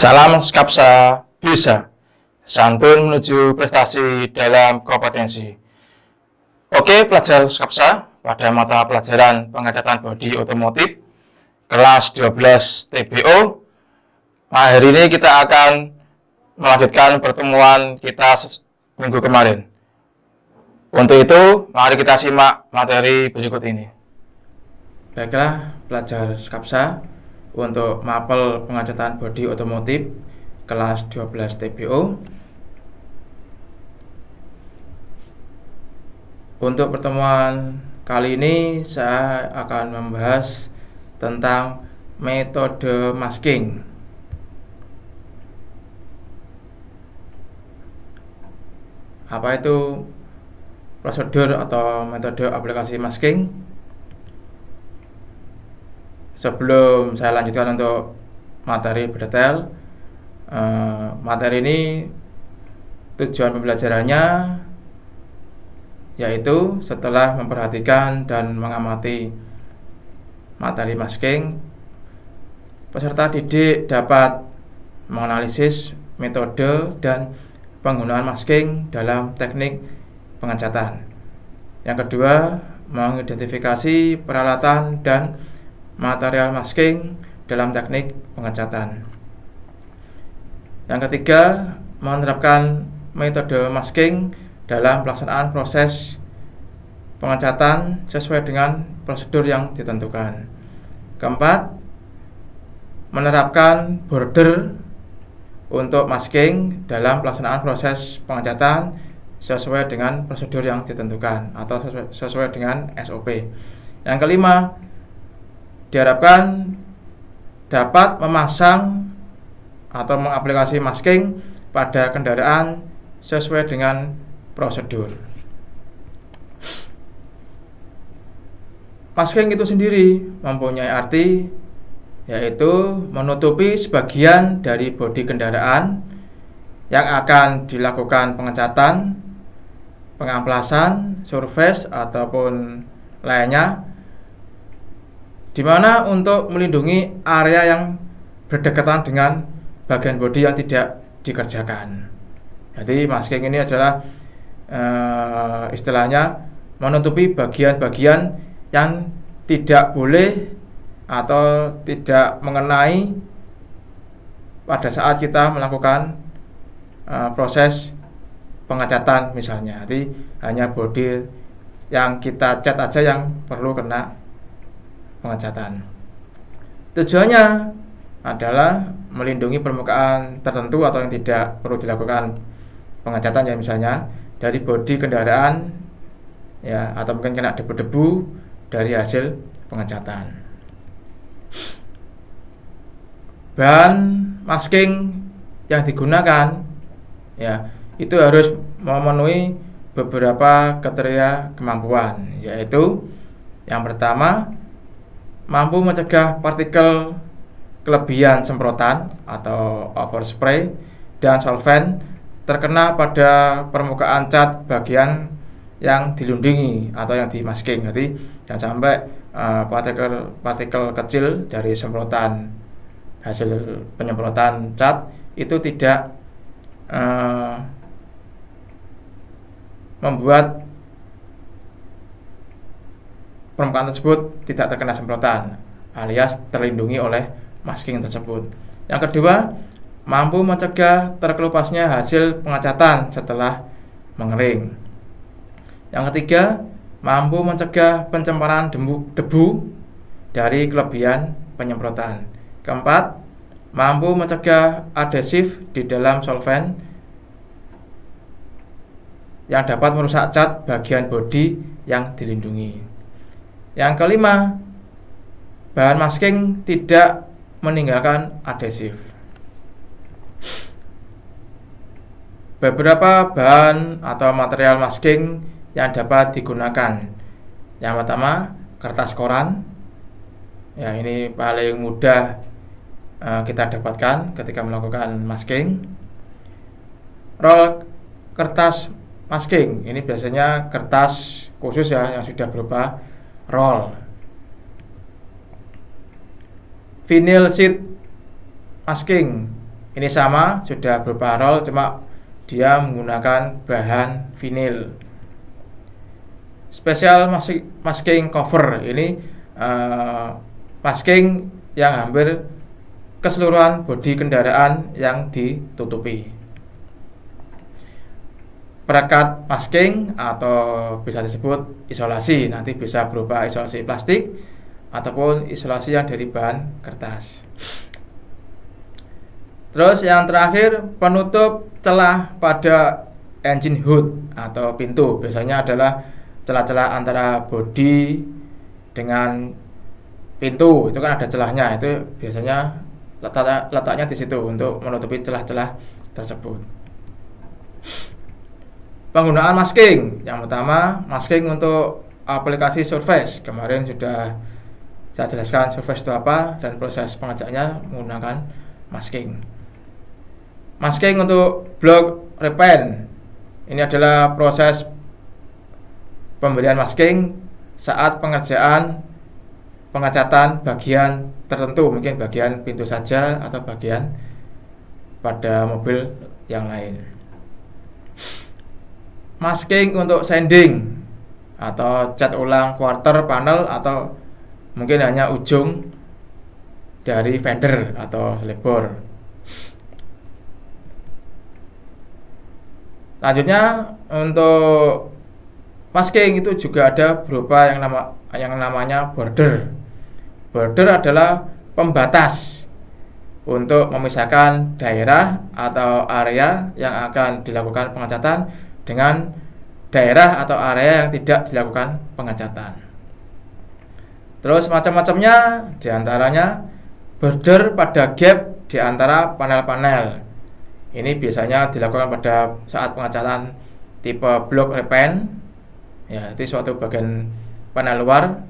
Salam skapsa bisa. Santun menuju prestasi dalam kompetensi. Oke, pelajar skapsa pada mata pelajaran pengadatan bodi otomotif kelas 12 TBO. Nah, hari ini kita akan melanjutkan pertemuan kita minggu kemarin. Untuk itu, mari kita simak materi berikut ini. Baiklah, pelajar skapsa untuk mapel pengecatan bodi otomotif kelas 12 TBO Untuk pertemuan kali ini saya akan membahas tentang metode masking. Apa itu prosedur atau metode aplikasi masking? sebelum saya lanjutkan untuk materi berdetail uh, eh, materi ini tujuan pembelajarannya yaitu setelah memperhatikan dan mengamati materi masking peserta didik dapat menganalisis metode dan penggunaan masking dalam teknik pengecatan. Yang kedua, mengidentifikasi peralatan dan material masking dalam teknik pengecatan. Yang ketiga, menerapkan metode masking dalam pelaksanaan proses pengecatan sesuai dengan prosedur yang ditentukan. Keempat, menerapkan border untuk masking dalam pelaksanaan proses pengecatan sesuai dengan prosedur yang ditentukan atau sesuai, sesuai dengan SOP. Yang kelima, diharapkan dapat memasang atau mengaplikasi masking pada kendaraan sesuai dengan prosedur. Masking itu sendiri mempunyai arti yaitu menutupi sebagian dari bodi kendaraan yang akan dilakukan pengecatan, pengamplasan, surface ataupun lainnya Dimana untuk melindungi area yang berdekatan dengan bagian bodi yang tidak dikerjakan. Jadi masking ini adalah e, istilahnya menutupi bagian-bagian yang tidak boleh atau tidak mengenai pada saat kita melakukan e, proses pengecatan misalnya. Jadi hanya bodi yang kita cat aja yang perlu kena pengecatan. Tujuannya adalah melindungi permukaan tertentu atau yang tidak perlu dilakukan pengecatan ya misalnya dari bodi kendaraan ya atau mungkin kena debu-debu dari hasil pengecatan. Bahan masking yang digunakan ya itu harus memenuhi beberapa kriteria kemampuan yaitu yang pertama mampu mencegah partikel kelebihan semprotan atau overspray dan solvent terkena pada permukaan cat bagian yang dilindungi atau yang dimasking. Jadi jangan sampai partikel-partikel eh, kecil dari semprotan hasil penyemprotan cat itu tidak uh, membuat permukaan tersebut tidak terkena semprotan alias terlindungi oleh masking tersebut. Yang kedua, mampu mencegah terkelupasnya hasil pengacatan setelah mengering. Yang ketiga, mampu mencegah pencemaran debu, debu dari kelebihan penyemprotan. Keempat, mampu mencegah adhesif di dalam solvent yang dapat merusak cat bagian bodi yang dilindungi. Yang kelima, bahan masking tidak meninggalkan adhesif. Beberapa bahan atau material masking yang dapat digunakan. Yang pertama, kertas koran. Ya, ini paling mudah eh, kita dapatkan ketika melakukan masking. Roll kertas masking. Ini biasanya kertas khusus ya yang sudah berupa roll vinyl sheet masking ini sama sudah berupa roll cuma dia menggunakan bahan vinil special masking cover ini uh, masking yang hampir keseluruhan bodi kendaraan yang ditutupi perekat masking atau bisa disebut isolasi nanti bisa berupa isolasi plastik ataupun isolasi yang dari bahan kertas terus yang terakhir penutup celah pada engine hood atau pintu biasanya adalah celah-celah antara bodi dengan pintu itu kan ada celahnya itu biasanya letak letaknya di situ untuk menutupi celah-celah tersebut Penggunaan masking. Yang pertama, masking untuk aplikasi Surface. Kemarin sudah saya jelaskan Surface itu apa dan proses pengajaknya menggunakan masking. Masking untuk blok repaint Ini adalah proses pemberian masking saat pengerjaan pengecatan bagian tertentu, mungkin bagian pintu saja atau bagian pada mobil yang lain masking untuk sending atau cat ulang quarter panel atau mungkin hanya ujung dari fender atau selebor lanjutnya untuk masking itu juga ada berupa yang nama yang namanya border. Border adalah pembatas untuk memisahkan daerah atau area yang akan dilakukan pengecatan dengan daerah atau area yang tidak dilakukan pengecatan. Terus macam-macamnya diantaranya border pada gap di antara panel-panel. Ini biasanya dilakukan pada saat pengecatan tipe blok repaint. ya itu suatu bagian panel luar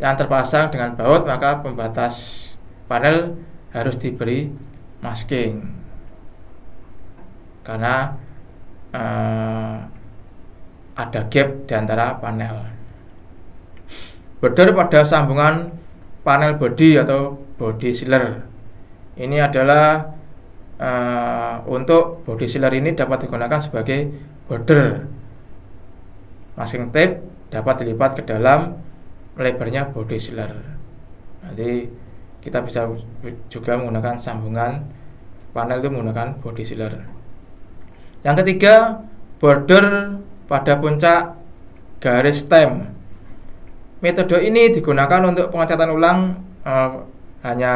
yang terpasang dengan baut maka pembatas panel harus diberi masking karena uh, ada gap di antara panel. Border pada sambungan panel body atau body sealer. Ini adalah uh, untuk body sealer ini dapat digunakan sebagai border. Masking tape dapat dilipat ke dalam lebarnya body sealer. Nanti kita bisa juga menggunakan sambungan panel itu menggunakan body sealer. Yang ketiga, border pada puncak garis stem. Metode ini digunakan untuk pengecatan ulang eh, hanya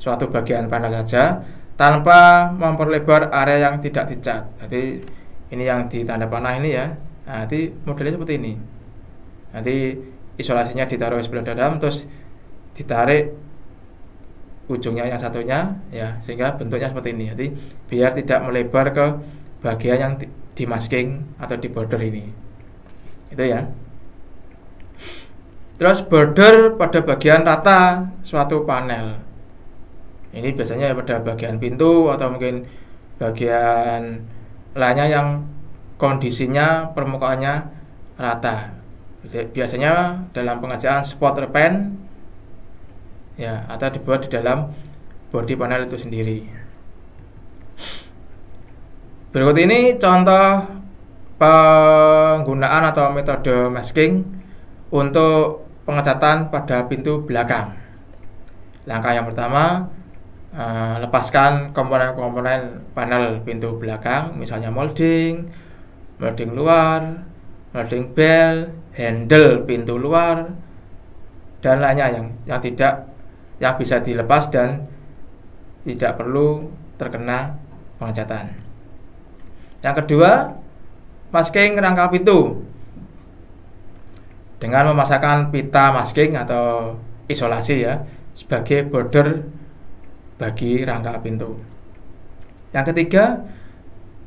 suatu bagian panel saja tanpa memperlebar area yang tidak dicat. Jadi ini yang di tanda panah ini ya. Nah, nanti modelnya seperti ini. Nanti isolasinya ditaruh sebelah dalam terus ditarik ujungnya yang satunya ya sehingga bentuknya seperti ini jadi biar tidak melebar ke bagian yang di, masking atau di border ini itu ya terus border pada bagian rata suatu panel ini biasanya pada bagian pintu atau mungkin bagian lainnya yang kondisinya permukaannya rata biasanya dalam pengerjaan spot repaint ya atau dibuat di dalam body panel itu sendiri berikut ini contoh penggunaan atau metode masking untuk pengecatan pada pintu belakang langkah yang pertama eh, lepaskan komponen-komponen panel pintu belakang, misalnya molding, molding luar, molding bel, handle pintu luar, dan lainnya yang yang tidak yang bisa dilepas dan tidak perlu terkena pengecatan. Yang kedua, masking rangka pintu. Dengan memasangkan pita masking atau isolasi ya sebagai border bagi rangka pintu. Yang ketiga,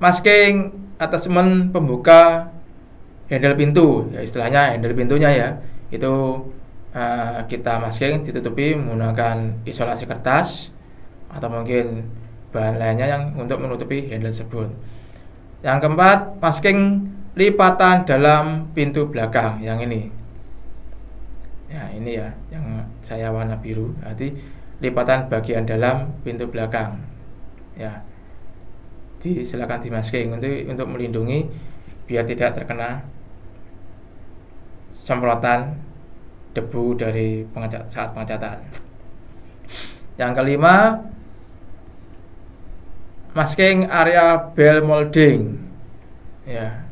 masking attachment pembuka handle pintu, ya istilahnya handle pintunya ya. Itu uh, kita masking ditutupi menggunakan isolasi kertas atau mungkin bahan lainnya yang untuk menutupi handle tersebut. Yang keempat, masking lipatan dalam pintu belakang yang ini. Ya, ini ya yang saya warna biru, berarti lipatan bagian dalam pintu belakang. Ya. Di silakan dimasking untuk untuk melindungi biar tidak terkena semprotan debu dari pengecat, saat pengecatan. Yang kelima, masking area bell molding. Ya.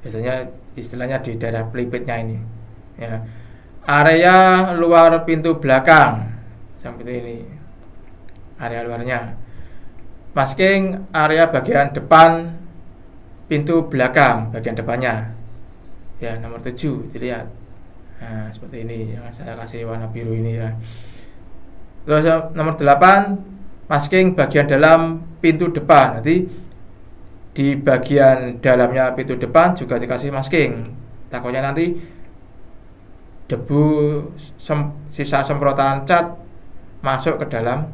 Biasanya istilahnya di daerah pelipitnya ini. Ya. Area luar pintu belakang seperti ini. Area luarnya. Masking area bagian depan pintu belakang bagian depannya. Ya, nomor tujuh dilihat nah, seperti ini yang saya kasih warna biru ini ya terus eh, nomor 8 masking bagian dalam pintu depan nanti di bagian dalamnya pintu depan juga dikasih masking takutnya nanti debu sem sisa semprotan cat masuk ke dalam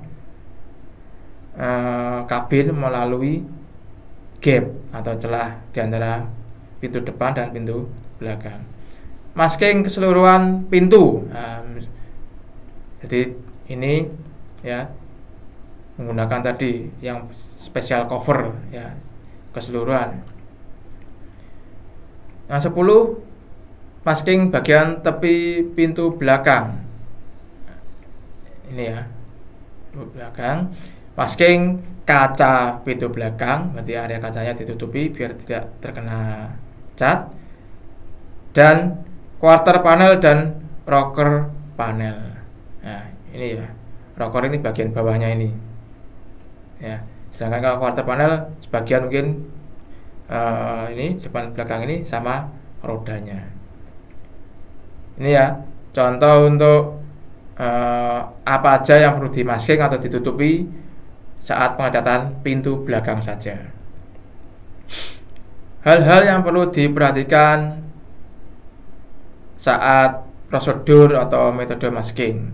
e, eh, kabin melalui gap atau celah di antara pintu depan dan pintu belakang masking keseluruhan pintu. Nah, jadi ini ya menggunakan tadi yang special cover ya keseluruhan. Yang 10 masking bagian tepi pintu belakang. Ini ya. Belakang masking kaca pintu belakang berarti area kacanya ditutupi biar tidak terkena cat dan quarter panel dan rocker panel. Nah, ini ya. Rocker ini bagian bawahnya ini. Ya. Sedangkan kalau quarter panel sebagian mungkin uh, ini depan belakang ini sama rodanya. Ini ya, contoh untuk uh, apa aja yang perlu dimasking atau ditutupi saat pengecatan pintu belakang saja. Hal-hal yang perlu diperhatikan saat prosedur atau metode masking.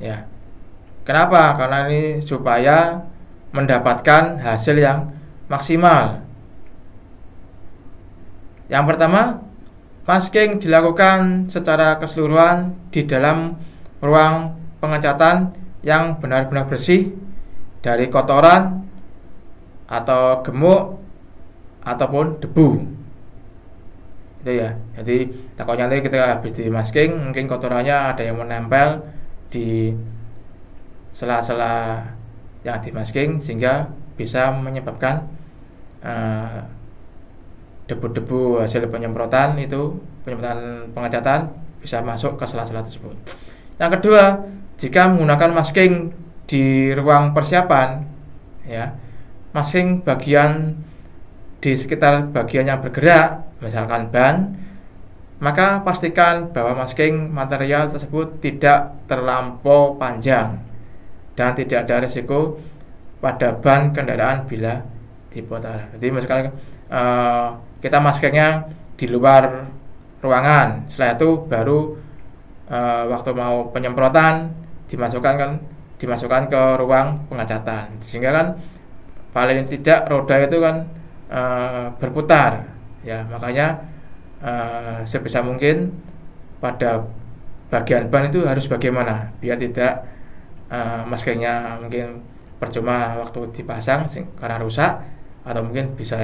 Ya. Kenapa? Karena ini supaya mendapatkan hasil yang maksimal. Yang pertama, masking dilakukan secara keseluruhan di dalam ruang pengecatan yang benar-benar bersih dari kotoran atau gemuk ataupun debu gitu ya jadi takutnya nanti kita habis di masking mungkin kotorannya ada yang menempel di sela-sela yang di masking sehingga bisa menyebabkan debu eh, debu-debu hasil penyemprotan itu penyemprotan pengecatan bisa masuk ke sela-sela tersebut. Yang kedua, jika menggunakan masking di ruang persiapan ya, masking bagian di sekitar bagian yang bergerak misalkan ban, maka pastikan bahwa masking material tersebut tidak terlampau panjang dan tidak ada risiko pada ban kendaraan bila diputar. Jadi misalkan uh, eh, kita maskingnya di luar ruangan, setelah itu baru uh, waktu mau penyemprotan dimasukkan kan dimasukkan ke ruang pengacatan sehingga kan paling tidak roda itu kan e, berputar ya makanya uh, sebisa mungkin pada bagian ban itu harus bagaimana biar tidak uh, eh, maskernya mungkin percuma waktu dipasang karena rusak atau mungkin bisa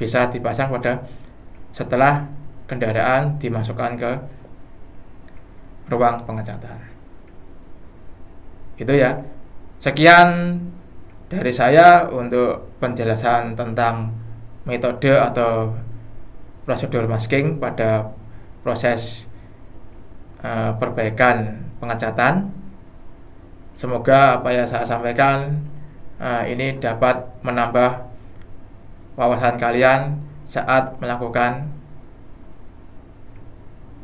bisa dipasang pada setelah kendaraan dimasukkan ke ruang pengecatan. Itu ya. Sekian dari saya untuk penjelasan tentang metode atau prosedur masking pada proses uh, perbaikan pengecatan. Semoga apa yang saya sampaikan uh, ini dapat menambah wawasan kalian saat melakukan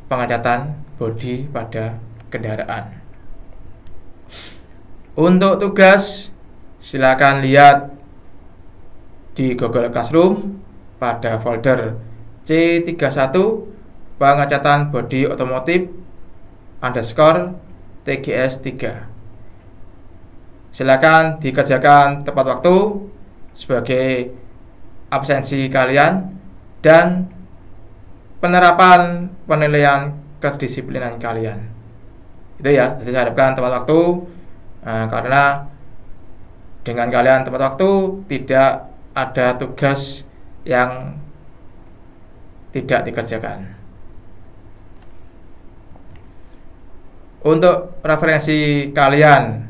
pengecatan bodi pada kendaraan. Untuk tugas, silakan lihat di Google Classroom pada folder C31 pengecatan bodi otomotif underscore TGS3 silakan dikerjakan tepat waktu sebagai absensi kalian dan penerapan penilaian kedisiplinan kalian itu ya jadi saya harapkan tepat waktu eh, karena dengan kalian tepat waktu tidak ada tugas yang tidak dikerjakan. Untuk referensi kalian,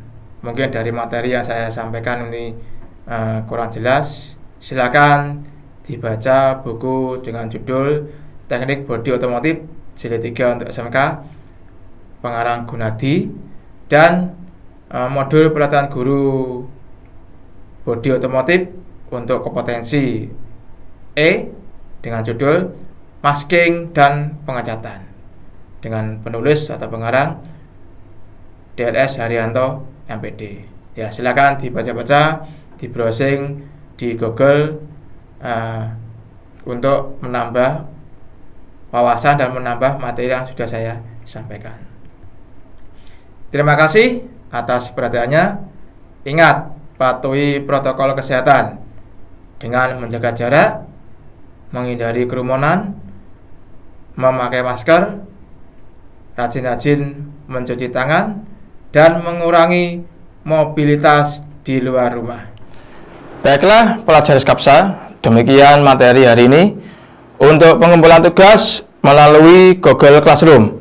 mungkin dari materi yang saya sampaikan ini uh, kurang jelas, silakan dibaca buku dengan judul Teknik Body Otomotif Jilid 3 untuk SMK pengarang Gunadi dan uh, modul pelatihan guru Body otomotif untuk kompetensi E dengan judul masking, dan pengecatan. Dengan penulis atau pengarang DLS Haryanto MPD. Ya, silakan dibaca-baca, di browsing di Google uh, untuk menambah wawasan dan menambah materi yang sudah saya sampaikan. Terima kasih atas perhatiannya. Ingat, patuhi protokol kesehatan dengan menjaga jarak, menghindari kerumunan, memakai masker, rajin-rajin mencuci tangan, dan mengurangi mobilitas di luar rumah. Baiklah, pelajar Skapsa, demikian materi hari ini. Untuk pengumpulan tugas melalui Google Classroom.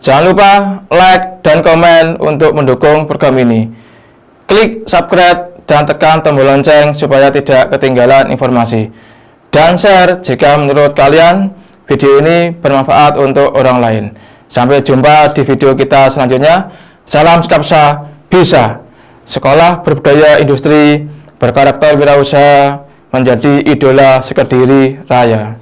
Jangan lupa like dan komen untuk mendukung program ini. Klik subscribe dan tekan tombol lonceng supaya tidak ketinggalan informasi. Dan share jika menurut kalian video ini bermanfaat untuk orang lain. Sampai jumpa di video kita selanjutnya. Salam Skapsa Bisa. Sekolah Berbudaya Industri berkarakter wirausaha menjadi idola sekediri raya.